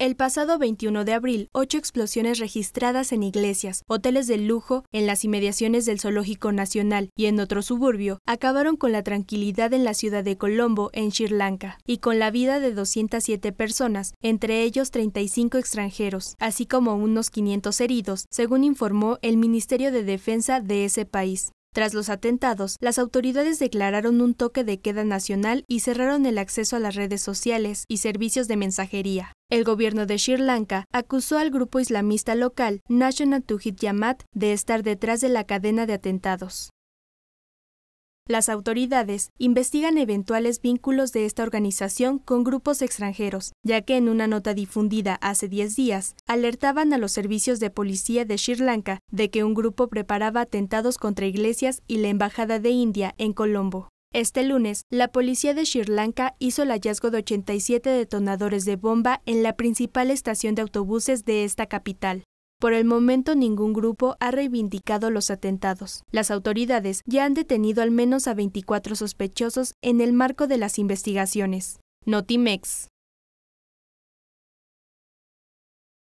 El pasado 21 de abril, ocho explosiones registradas en iglesias, hoteles de lujo, en las inmediaciones del Zoológico Nacional y en otro suburbio, acabaron con la tranquilidad en la ciudad de Colombo, en Sri Lanka, y con la vida de 207 personas, entre ellos 35 extranjeros, así como unos 500 heridos, según informó el Ministerio de Defensa de ese país. Tras los atentados, las autoridades declararon un toque de queda nacional y cerraron el acceso a las redes sociales y servicios de mensajería. El gobierno de Sri Lanka acusó al grupo islamista local National Tujit Yamat, de estar detrás de la cadena de atentados. Las autoridades investigan eventuales vínculos de esta organización con grupos extranjeros, ya que en una nota difundida hace 10 días, alertaban a los servicios de policía de Sri Lanka de que un grupo preparaba atentados contra iglesias y la Embajada de India en Colombo. Este lunes, la policía de Sri Lanka hizo el hallazgo de 87 detonadores de bomba en la principal estación de autobuses de esta capital. Por el momento ningún grupo ha reivindicado los atentados. Las autoridades ya han detenido al menos a 24 sospechosos en el marco de las investigaciones. Notimex.